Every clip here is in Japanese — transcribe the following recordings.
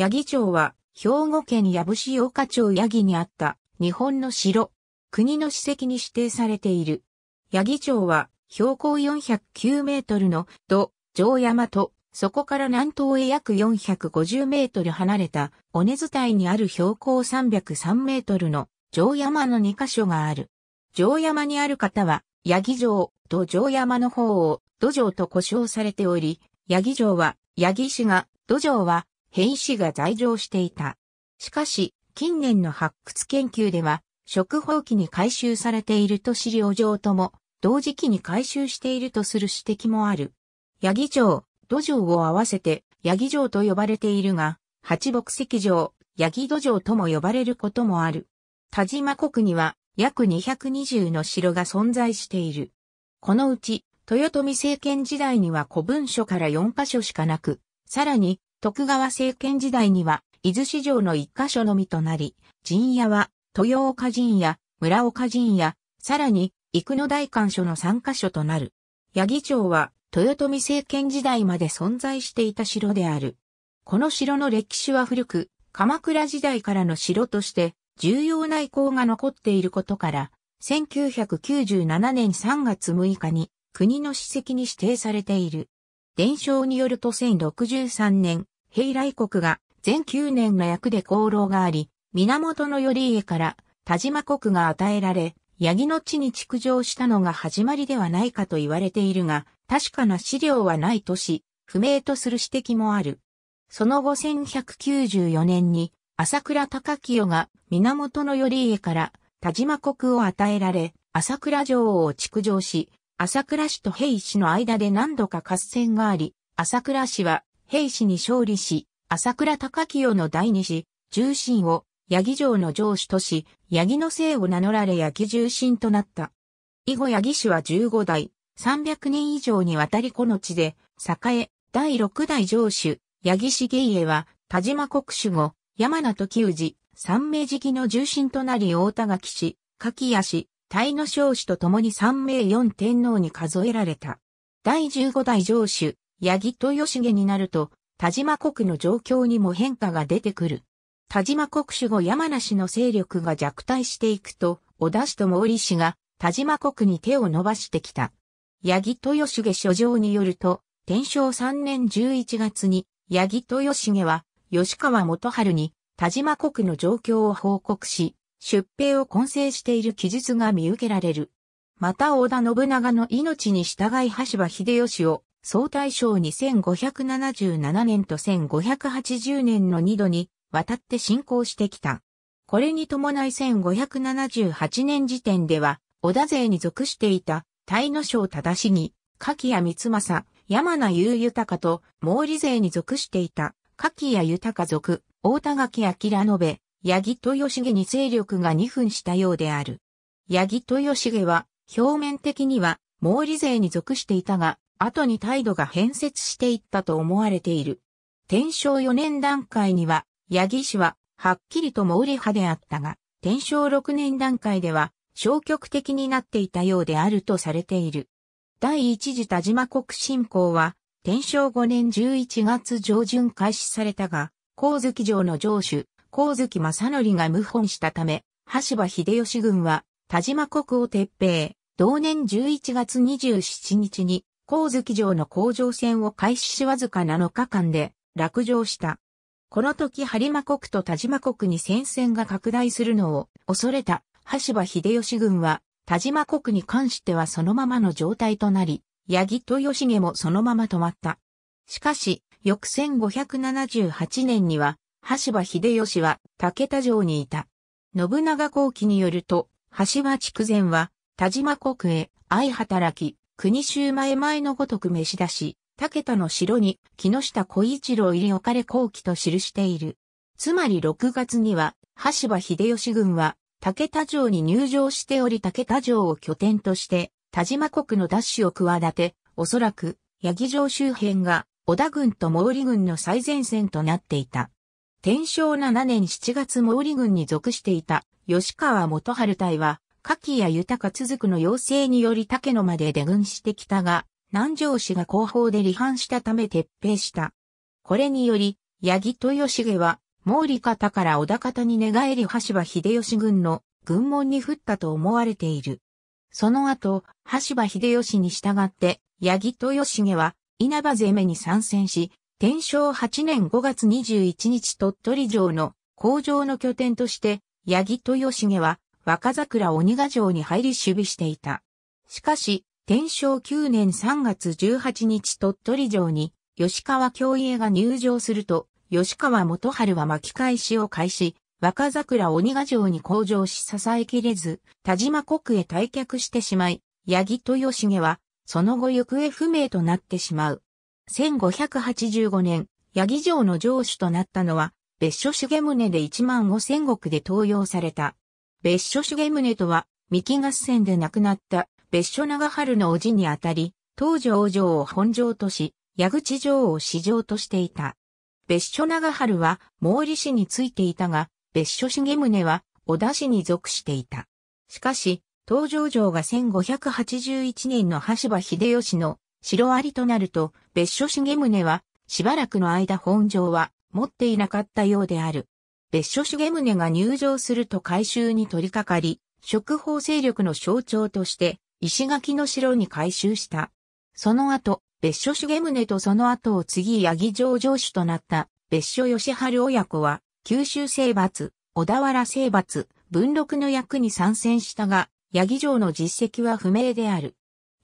八木町は、兵庫県矢伏岡町八木にあった日本の城、国の史跡に指定されている。八木町は、標高409メートルの土、城山と、そこから南東へ約450メートル離れた、尾根伝いにある標高303メートルの城山の2カ所がある。城山にある方は、八木城と城山の方を土城と呼称されており、八木城は、八木市が、土城は変死が在場していた。しかし、近年の発掘研究では、食放棄に回収されていると資料上とも、同時期に回収しているとする指摘もある。ヤギ城、土城を合わせて、ヤギ城と呼ばれているが、八木石城、ヤギ土城とも呼ばれることもある。田島国には約220の城が存在している。このうち、豊臣政権時代には古文書から4箇所しかなく、さらに徳川政権時代には、伊豆市場の一箇所のみとなり、陣屋は、豊岡陣屋、村岡陣屋、さらに、幾野大官所の三箇所となる。八木町は、豊臣政権時代まで存在していた城である。この城の歴史は古く、鎌倉時代からの城として、重要な遺構が残っていることから、1997年3月6日に国の史跡に指定されている。伝承によると1063年、平来国が全9年の役で功労があり、源頼家から田島国が与えられ、八木の地に築城したのが始まりではないかと言われているが、確かな資料はないとし、不明とする指摘もある。その後1194年に、朝倉高清が源頼家から田島国を与えられ、朝倉城を築城し、朝倉市と平市の間で何度か合戦があり、朝倉市は兵士に勝利し、朝倉高清の第二子、重臣を、八木城の城主とし、八木の姓を名乗られ八木重臣となった。以後八木氏は15代、300年以上にわたりこの地で、栄、え、第6代城主、八木重家は、田島国主後、山名時氏、三名期の重臣となり大田垣氏、柿谷氏、大野少子と共に三名四天皇に数えられた。第15代城主、八木豊重になると、田島国の状況にも変化が出てくる。田島国主後山梨の勢力が弱体していくと、小田氏と毛利氏が田島国に手を伸ばしてきた。八木豊重書状によると、天正3年11月に、八木豊重は、吉川元春に、田島国の状況を報告し、出兵を混成している記述が見受けられる。また織田信長の命に従い橋場秀吉を総大賞2577年と1580年の2度に渡って進行してきた。これに伴い1578年時点では、織田勢に属していた、大野省正しに、柿谷光政、山名優豊と、毛利勢に属していた、柿谷豊族、大田垣明延、八木豊重に勢力が二分したようである。八木豊重は、表面的には、毛利勢に属していたが、後に態度が変節していったと思われている。天正4年段階には、八木氏は、はっきりと毛利派であったが、天正6年段階では、消極的になっていたようであるとされている。第一次田島国侵攻は、天正5年11月上旬開始されたが、光月城の城主、光月正則が謀反したため、橋場秀吉軍は、田島国を撤兵、同年11月27日に、光月城の甲状戦を開始しわずか7日間で落城した。この時播磨国と田島国に戦線が拡大するのを恐れた羽柴秀吉軍は田島国に関してはそのままの状態となり、八木豊重もそのまま止まった。しかし、翌1578年には、羽柴秀吉は竹田城にいた。信長後期によると、羽柴筑前は田島国へ相働き、国衆前前のごとく召し出し、武田の城に木下小一郎入り置かれ後期と記している。つまり6月には、橋場秀吉軍は、武田城に入城しており武田城を拠点として、田島国の奪取を企て、おそらく、八木城周辺が、織田軍と毛利軍の最前線となっていた。天正7年7月毛利軍に属していた、吉川元春隊は、柿や豊続くの要請により竹野まで出軍してきたが、南城氏が後方で離反したため撤兵した。これにより、八木豊重は、毛利方から小田方に寝返り羽柴秀吉軍の軍門に降ったと思われている。その後、羽柴秀吉に従って、八木豊重は稲葉攻めに参戦し、天正8年5月21日鳥取城の工場の拠点として、八木豊重は若桜鬼ヶ城に入り守備していた。しかし、天正9年3月18日鳥取城に吉川京家が入城すると、吉川元春は巻き返しを開始、若桜鬼ヶ城に向上し支えきれず、田島国へ退却してしまい、八木豊重は、その後行方不明となってしまう。1585年、八木城の城主となったのは、別所重宗で1万5千石で登用された別所重宗とは、三木合戦で亡くなった別所長春の叔父にあたり、東条城を本城とし、矢口城を市城としていた。別所長春は毛利氏についていたが、別所重宗は小田氏に属していた。しかし、東条城が1581年の羽柴秀吉の城ありとなると、別所重宗はしばらくの間本城は持っていなかったようである。別所重宗が入場すると改修に取り掛かり、食法勢力の象徴として石垣の城に改修した。その後、別所重宗とその後を次八木城城主となった別所義春親子は、九州征伐、小田原征伐、文禄の役に参戦したが、八木城の実績は不明である。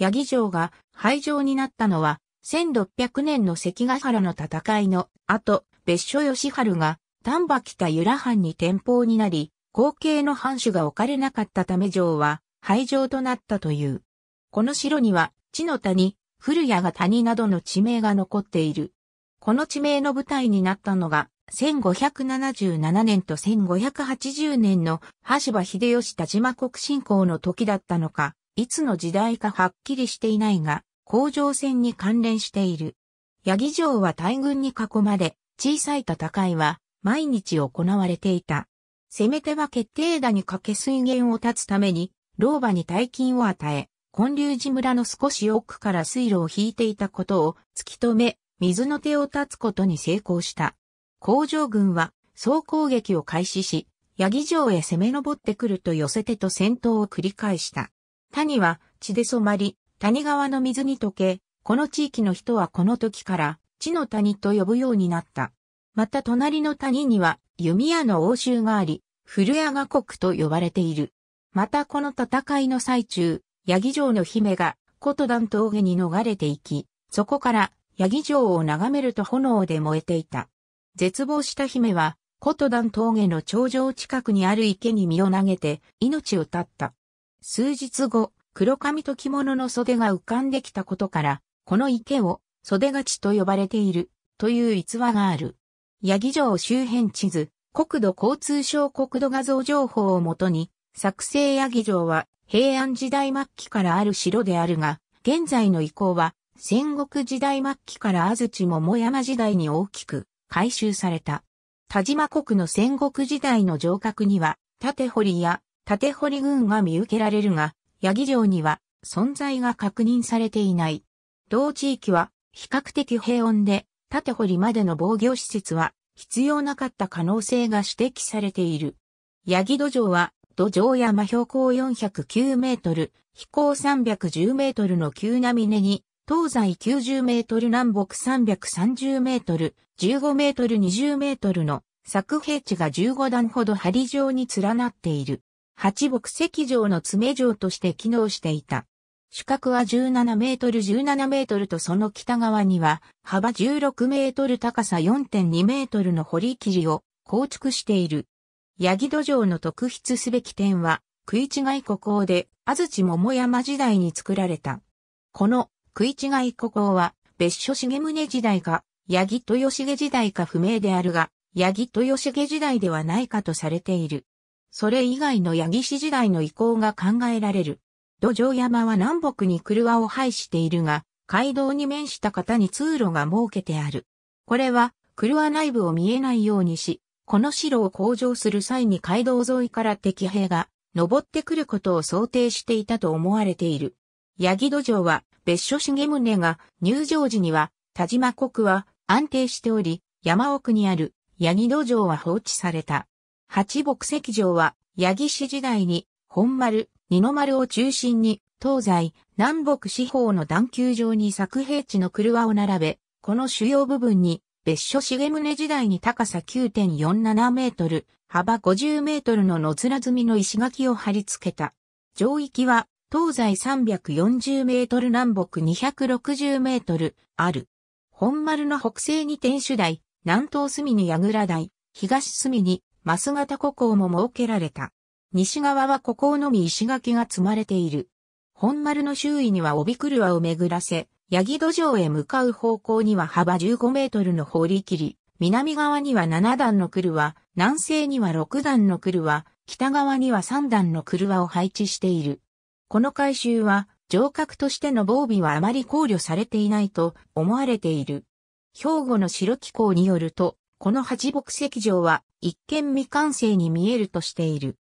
八木城が廃城になったのは、1600年の関ヶ原の戦いの後、別所義春が丹波北由良藩に転保になり、後継の藩主が置かれなかったため城は廃城となったという。この城には、地の谷、古谷が谷などの地名が残っている。この地名の舞台になったのが、1577年と1580年の橋場秀吉田島国侵攻の時だったのか、いつの時代かはっきりしていないが、工場戦に関連している。八木城は大軍に囲まれ、小さい戦いは毎日行われていた。せめては決定打にかけ水源を断つために、老婆に大金を与え、建立寺村の少し奥から水路を引いていたことを突き止め、水の手を断つことに成功した。工場軍は総攻撃を開始し、八木城へ攻め上ってくると寄せてと戦闘を繰り返した。谷は血で染まり、谷川の水に溶け、この地域の人はこの時から、地の谷と呼ぶようになった。また隣の谷には弓矢の応酬があり、古谷が国と呼ばれている。またこの戦いの最中、八木城の姫が、古都段峠に逃れていき、そこから八木城を眺めると炎で燃えていた。絶望した姫は、古都段峠の頂上近くにある池に身を投げて、命を絶った。数日後、黒髪と着物の袖が浮かんできたことから、この池を袖勝ちと呼ばれている、という逸話がある。八木城周辺地図、国土交通省国土画像情報をもとに、作成八木城は平安時代末期からある城であるが、現在の移行は戦国時代末期から安土桃山時代に大きく改修された。田島国の戦国時代の城郭には、縦堀や縦堀群が見受けられるが、八木城には存在が確認されていない。同地域は比較的平穏で縦掘りまでの防御施設は必要なかった可能性が指摘されている。八木土壌は土壌山標高409メートル、飛行310メートルの急な峰に、東西90メートル南北330メートル、15メートル20メートルの作平地が15段ほど針状に連なっている。八木石城の詰め状として機能していた。主角は17メートル17メートルとその北側には幅16メートル高さ4.2メートルの堀切りを構築している。ヤギ土壌の特筆すべき点は食い違い古高で安土桃山時代に作られた。この食い違い古高は別所重宗時代か八木豊重時代か不明であるが、八木豊重時代ではないかとされている。それ以外の八木氏時代の遺構が考えられる。土壌山は南北に車を配しているが、街道に面した方に通路が設けてある。これは、車内部を見えないようにし、この城を向上する際に街道沿いから敵兵が登ってくることを想定していたと思われている。八木土壌は別所重宗が入城時には田島国は安定しており、山奥にある八木土壌は放置された。八木石城は八木市時代に本丸、二の丸を中心に、東西、南北四方の段丘上に作平地の車を並べ、この主要部分に、別所重宗時代に高さ9.47メートル、幅50メートルの野面積みの石垣を貼り付けた。上域は、東西340メートル南北260メートル、ある。本丸の北西に天守台、南東隅に櫓台、東隅に、マス型古校も設けられた。西側は孤高のみ石垣が積まれている。本丸の周囲には帯狂わを巡らせ、八木土城へ向かう方向には幅15メートルの放り切り、南側には7段の狂わ、南西には6段の狂わ、北側には3段の狂わを配置している。この改修は、城郭としての防備はあまり考慮されていないと思われている。兵庫の白機構によると、この八木石城は一見未完成に見えるとしている。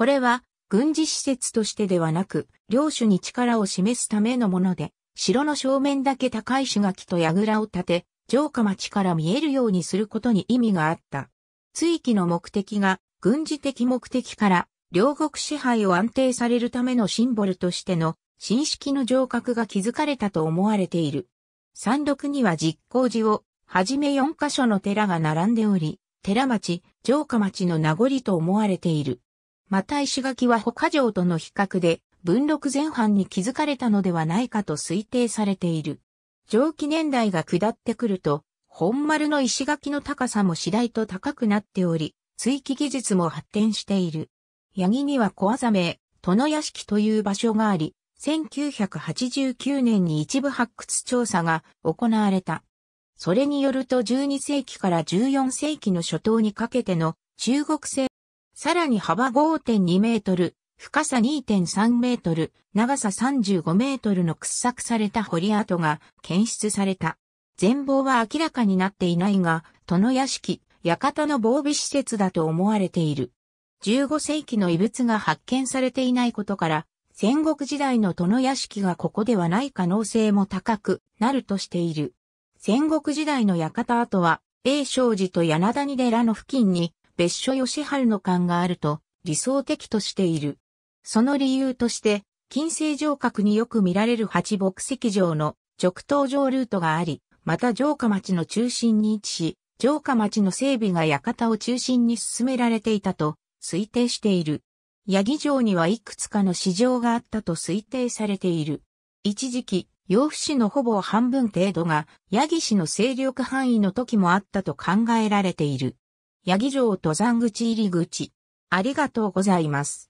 これは軍事施設としてではなく、領主に力を示すためのもので、城の正面だけ高い石垣と櫓を建て、城下町から見えるようにすることに意味があった。追記の目的が軍事的目的から両国支配を安定されるためのシンボルとしての新式の城郭が築かれたと思われている。山麓には実行寺をはじめ4カ所の寺が並んでおり、寺町、城下町の名残と思われている。また石垣は他城との比較で、文禄前半に築かれたのではないかと推定されている。上記年代が下ってくると、本丸の石垣の高さも次第と高くなっており、追記技術も発展している。八木には小麻名、殿屋敷という場所があり、1989年に一部発掘調査が行われた。それによると12世紀から14世紀の初頭にかけての中国製さらに幅5.2メートル、深さ2.3メートル、長さ35メートルの掘削された堀跡が検出された。全貌は明らかになっていないが、殿屋敷、館の防備施設だと思われている。15世紀の遺物が発見されていないことから、戦国時代の殿屋敷がここではない可能性も高くなるとしている。戦国時代の館跡は、永昌寺と柳谷寺の付近に別所義春の感があると理想的としている。その理由として、近世城郭によく見られる八木石城の直東城ルートがあり、また城下町の中心に位置し、城下町の整備が館を中心に進められていたと推定している。八木城にはいくつかの市場があったと推定されている。一時期、養父市のほぼ半分程度が八木市の勢力範囲の時もあったと考えられている。八木城登山口入口。ありがとうございます。